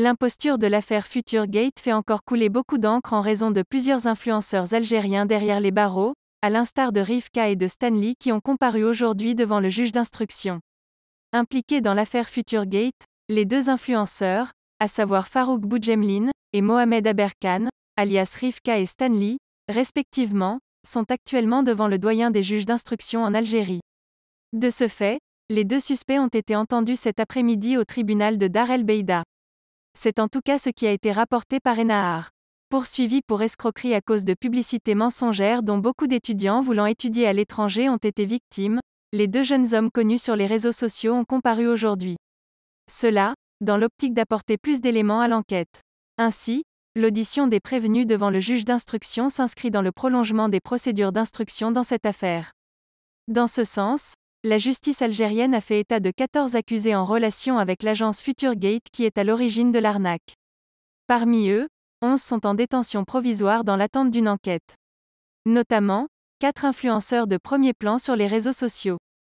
L'imposture de l'affaire Futuregate fait encore couler beaucoup d'encre en raison de plusieurs influenceurs algériens derrière les barreaux, à l'instar de Rivka et de Stanley qui ont comparu aujourd'hui devant le juge d'instruction. Impliqués dans l'affaire Futuregate, les deux influenceurs, à savoir Farouk Boudjemlin et Mohamed Aberkan, alias Rivka et Stanley, respectivement, sont actuellement devant le doyen des juges d'instruction en Algérie. De ce fait, les deux suspects ont été entendus cet après-midi au tribunal de Dar el Beida. C'est en tout cas ce qui a été rapporté par Enahar. Poursuivi pour escroquerie à cause de publicités mensongères dont beaucoup d'étudiants voulant étudier à l'étranger ont été victimes, les deux jeunes hommes connus sur les réseaux sociaux ont comparu aujourd'hui. Cela, dans l'optique d'apporter plus d'éléments à l'enquête. Ainsi, l'audition des prévenus devant le juge d'instruction s'inscrit dans le prolongement des procédures d'instruction dans cette affaire. Dans ce sens, la justice algérienne a fait état de 14 accusés en relation avec l'agence Futuregate, qui est à l'origine de l'arnaque. Parmi eux, 11 sont en détention provisoire dans l'attente d'une enquête. Notamment, 4 influenceurs de premier plan sur les réseaux sociaux.